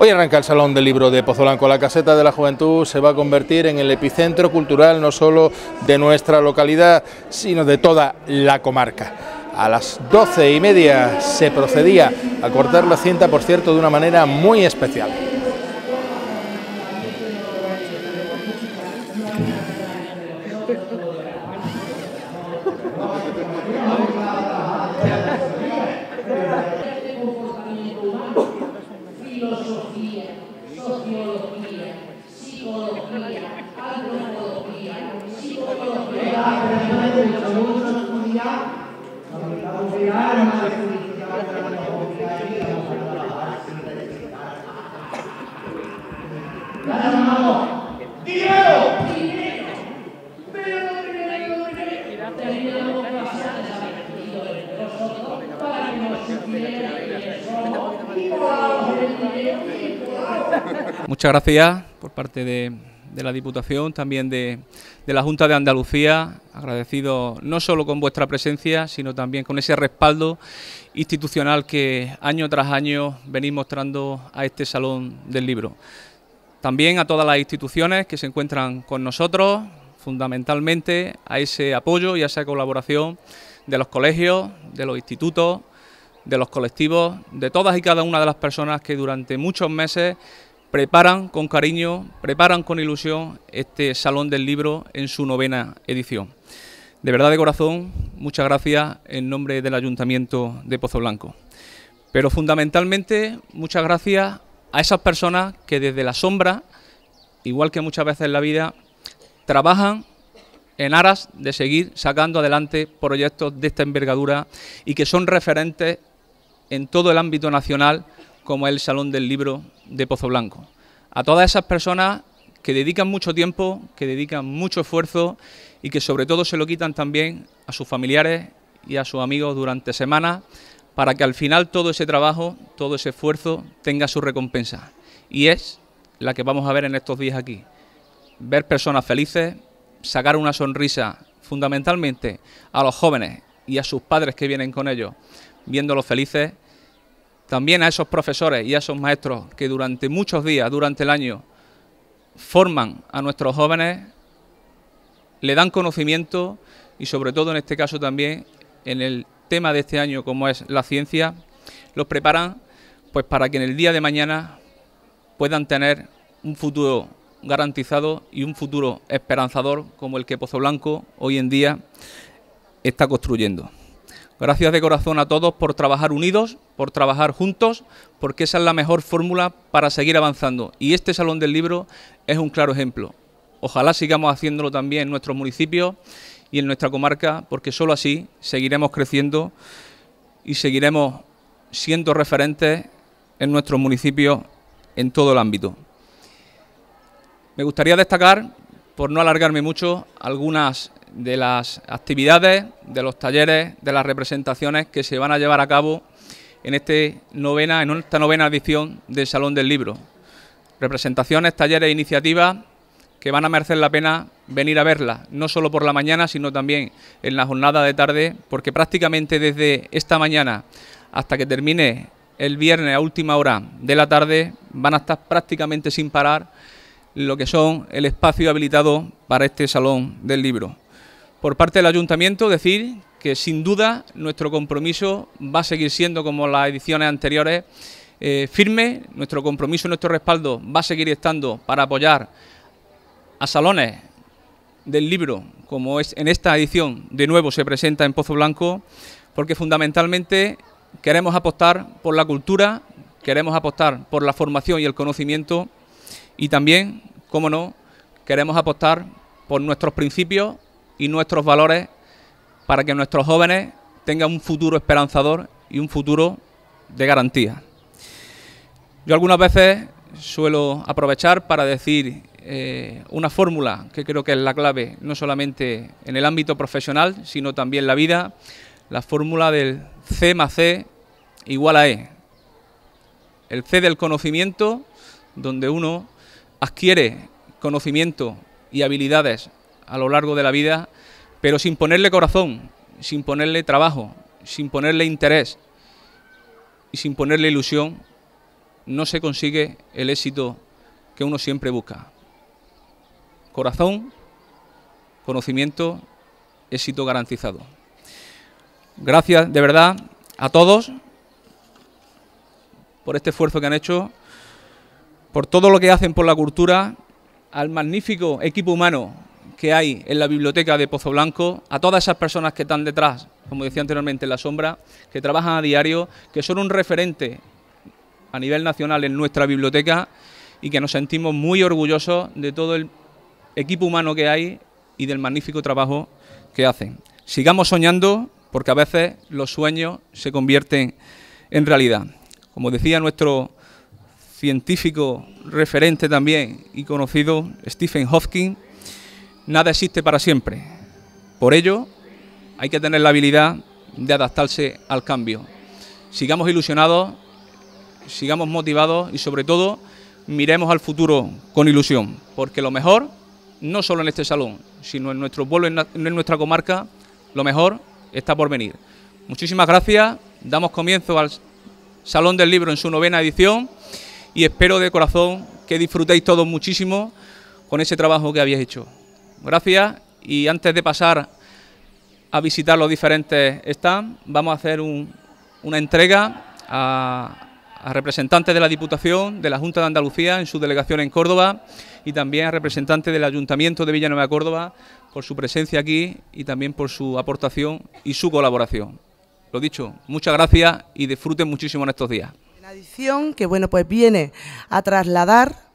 Hoy arranca el Salón del Libro de Pozolanco. La Caseta de la Juventud se va a convertir en el epicentro cultural no solo de nuestra localidad, sino de toda la comarca. A las doce y media se procedía a cortar la cinta, por cierto, de una manera muy especial. sociología, psicología, antropología, psicología. muchas gracias por parte de, la Diputación, también de, de, la Junta de Andalucía, agradecido no solo con vuestra presencia, sino también con ese respaldo institucional que año tras año venís mostrando a este Salón del Libro. También a todas las instituciones que se encuentran con nosotros, fundamentalmente a ese apoyo y a esa colaboración de los colegios, de los institutos, de los colectivos, de todas y cada una de las personas que durante muchos meses preparan con cariño, preparan con ilusión este Salón del Libro en su novena edición. De verdad de corazón, muchas gracias en nombre del Ayuntamiento de Pozo Blanco. Pero fundamentalmente, muchas gracias a esas personas que desde la sombra, igual que muchas veces en la vida, trabajan en aras de seguir sacando adelante proyectos de esta envergadura y que son referentes en todo el ámbito nacional como es el Salón del Libro de Pozo Blanco. A todas esas personas que dedican mucho tiempo, que dedican mucho esfuerzo y que sobre todo se lo quitan también a sus familiares y a sus amigos durante semanas para que al final todo ese trabajo, todo ese esfuerzo tenga su recompensa. Y es la que vamos a ver en estos días aquí. Ver personas felices, sacar una sonrisa fundamentalmente a los jóvenes y a sus padres que vienen con ellos, viéndolos felices también a esos profesores y a esos maestros que durante muchos días, durante el año, forman a nuestros jóvenes, le dan conocimiento y sobre todo en este caso también en el tema de este año como es la ciencia, los preparan pues para que en el día de mañana puedan tener un futuro garantizado y un futuro esperanzador como el que Pozo Blanco hoy en día está construyendo. Gracias de corazón a todos por trabajar unidos, por trabajar juntos, porque esa es la mejor fórmula para seguir avanzando. Y este Salón del Libro es un claro ejemplo. Ojalá sigamos haciéndolo también en nuestros municipios y en nuestra comarca, porque solo así seguiremos creciendo y seguiremos siendo referentes en nuestros municipios en todo el ámbito. Me gustaría destacar, por no alargarme mucho, algunas de las actividades, de los talleres, de las representaciones que se van a llevar a cabo en, este novena, en esta novena edición del Salón del Libro. Representaciones, talleres e iniciativas que van a merecer la pena venir a verlas, no solo por la mañana, sino también en la jornada de tarde, porque prácticamente desde esta mañana hasta que termine el viernes a última hora de la tarde van a estar prácticamente sin parar lo que son el espacio habilitado para este salón del libro por parte del ayuntamiento decir que sin duda nuestro compromiso va a seguir siendo como las ediciones anteriores eh, firme, nuestro compromiso nuestro respaldo va a seguir estando para apoyar a salones del libro, como es en esta edición de nuevo se presenta en Pozo Blanco, porque fundamentalmente queremos apostar por la cultura, queremos apostar por la formación y el conocimiento y también, como no, queremos apostar por nuestros principios y nuestros valores para que nuestros jóvenes tengan un futuro esperanzador y un futuro de garantía. Yo algunas veces suelo aprovechar para decir eh, una fórmula que creo que es la clave, no solamente en el ámbito profesional, sino también en la vida, la fórmula del C más C igual a E. El C del conocimiento, donde uno adquiere conocimiento y habilidades a lo largo de la vida, pero sin ponerle corazón, sin ponerle trabajo, sin ponerle interés y sin ponerle ilusión, no se consigue el éxito que uno siempre busca. Corazón, conocimiento, éxito garantizado. Gracias de verdad a todos por este esfuerzo que han hecho, por todo lo que hacen por la cultura, al magnífico equipo humano que hay en la biblioteca de Pozo Blanco, a todas esas personas que están detrás, como decía anteriormente, en la sombra, que trabajan a diario, que son un referente a nivel nacional en nuestra biblioteca y que nos sentimos muy orgullosos de todo el equipo humano que hay y del magnífico trabajo que hacen. Sigamos soñando porque a veces los sueños se convierten en realidad. Como decía nuestro científico referente también y conocido Stephen Hopkins, Nada existe para siempre. Por ello, hay que tener la habilidad de adaptarse al cambio. Sigamos ilusionados, sigamos motivados y sobre todo miremos al futuro con ilusión, porque lo mejor, no solo en este salón, sino en nuestro pueblo, en nuestra comarca, lo mejor está por venir. Muchísimas gracias, damos comienzo al Salón del Libro en su novena edición y espero de corazón que disfrutéis todos muchísimo con ese trabajo que habéis hecho. Gracias y antes de pasar a visitar los diferentes stands, vamos a hacer una entrega a, a representantes de la Diputación, de la Junta de Andalucía en su delegación en Córdoba y también a representantes del Ayuntamiento de Villanueva de Córdoba por su presencia aquí y también por su aportación y su colaboración. Lo dicho, muchas gracias y disfruten muchísimo en estos días. ...en adición que bueno pues viene a trasladar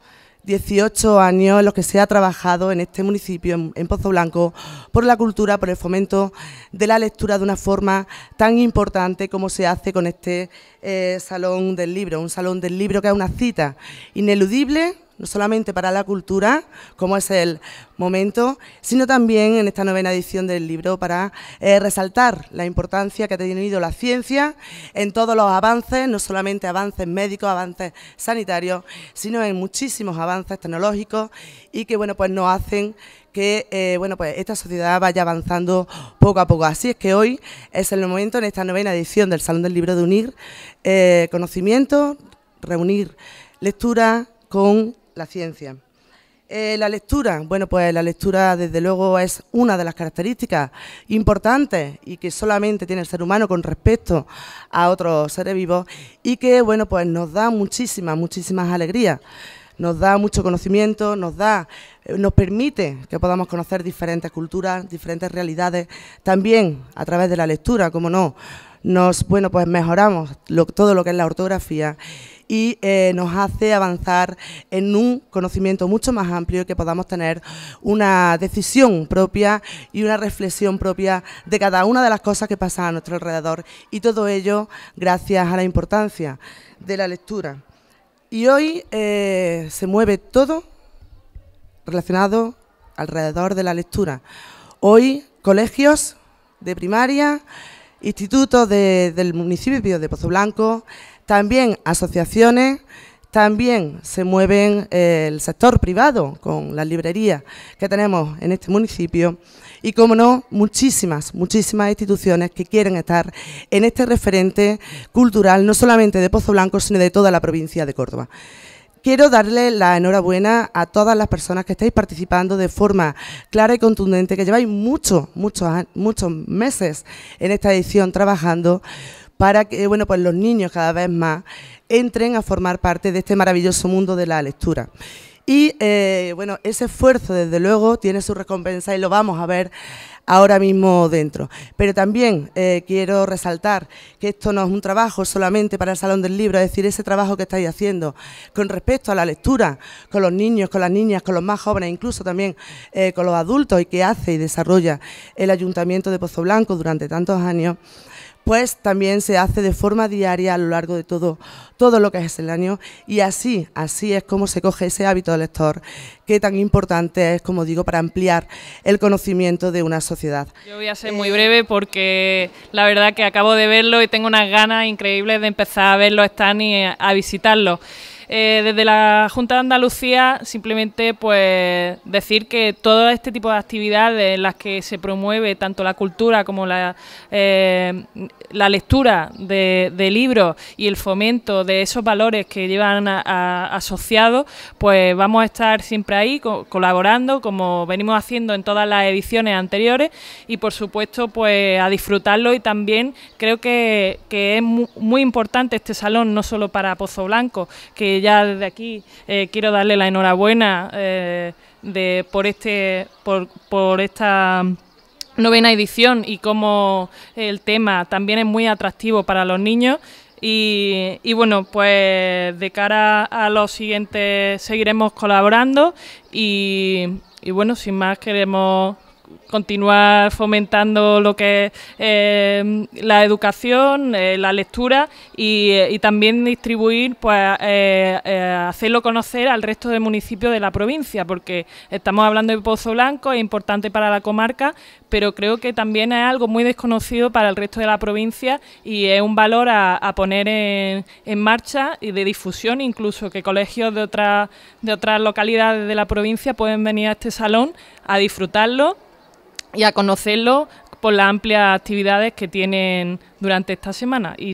18 años en los que se ha trabajado en este municipio, en, Pozo Blanco, por la cultura, por el fomento de la lectura de una forma tan importante como se hace con este eh, Salón del Libro, un Salón del Libro que es una cita ineludible no solamente para la cultura, como es el momento, sino también en esta novena edición del libro para eh, resaltar la importancia que ha tenido la ciencia en todos los avances, no solamente avances médicos, avances sanitarios, sino en muchísimos avances tecnológicos y que bueno pues nos hacen que eh, bueno pues esta sociedad vaya avanzando poco a poco. Así es que hoy es el momento en esta novena edición del Salón del Libro de unir eh, conocimiento, reunir lectura con la ciencia. Eh, la lectura, bueno, pues la lectura desde luego es una de las características importantes y que solamente tiene el ser humano con respecto a otros seres vivos y que, bueno, pues nos da muchísimas, muchísimas alegrías. Nos da mucho conocimiento, nos da, eh, nos permite que podamos conocer diferentes culturas, diferentes realidades, también a través de la lectura, como no, nos, bueno, pues mejoramos todo lo que es la ortografía y eh, nos hace avanzar en un conocimiento mucho más amplio que podamos tener una decisión propia y una reflexión propia de cada una de las cosas que pasan a nuestro alrededor y todo ello gracias a la importancia de la lectura. Y hoy eh, se mueve todo relacionado alrededor de la lectura. Hoy colegios de primaria, institutos del municipio de Pozo Blanco, también asociaciones, también se mueven eh, el sector privado con las librerías que tenemos en este municipio y, como no, muchísimas, muchísimas instituciones que quieren estar en este referente cultural, no solamente de Pozo Blanco, sino de toda la provincia de Córdoba. Quiero darle la enhorabuena a todas las personas que estáis participando de forma clara y contundente, que lleváis muchos, muchos, muchos meses en esta edición trabajando para que bueno, pues los niños cada vez más entren a formar parte de este maravilloso mundo de la lectura. Y eh, bueno, ese esfuerzo desde luego tiene su recompensa y lo vamos a ver ahora mismo dentro. Pero también eh, quiero resaltar que esto no es un trabajo solamente para el Salón del Libro, es decir, ese trabajo que estáis haciendo con respecto a la lectura, con los niños, con las niñas, con los más jóvenes, incluso también eh, con los adultos y que hace y desarrolla el Ayuntamiento de Pozo Blanco durante tantos años, pues también se hace de forma diaria a lo largo de todo, todo lo que es el año y así, así es como se coge ese hábito de lector que tan importante es, como digo, para ampliar el conocimiento de una sociedad. Yo voy a ser muy eh, breve porque la verdad que acabo de verlo y tengo unas ganas increíbles de empezar a verlo están y a visitarlo. Eh, desde la Junta de Andalucía simplemente pues decir que todo este tipo de actividades en las que se promueve tanto la cultura como la, eh, la lectura de, libros y el fomento de esos valores que llevan asociados, pues vamos a estar siempre ahí colaborando como venimos haciendo en todas las ediciones anteriores y por supuesto pues a disfrutarlo y también creo que, es muy, importante este salón no solo para Pozo Blanco, que ya desde aquí eh, quiero darle la enhorabuena eh, de, por, este, por, por esta novena edición y cómo el tema también es muy atractivo para los niños. Y, bueno, pues de cara a los siguientes seguiremos colaborando y, y bueno, sin más queremos continuar fomentando lo que es em, la educación, eh, la lectura eh, y, también distribuir, pues eh, hacerlo conocer al resto de municipios de la provincia, porque estamos hablando de Pozo Blanco, es importante para la comarca, pero creo que también es algo muy desconocido para el resto de la provincia y es un valor a, poner en, marcha y de difusión, incluso que colegios de, de otras localidades de la provincia pueden venir a este salón a disfrutarlo y a conocerlo por las amplias actividades que tienen durante esta semana. Y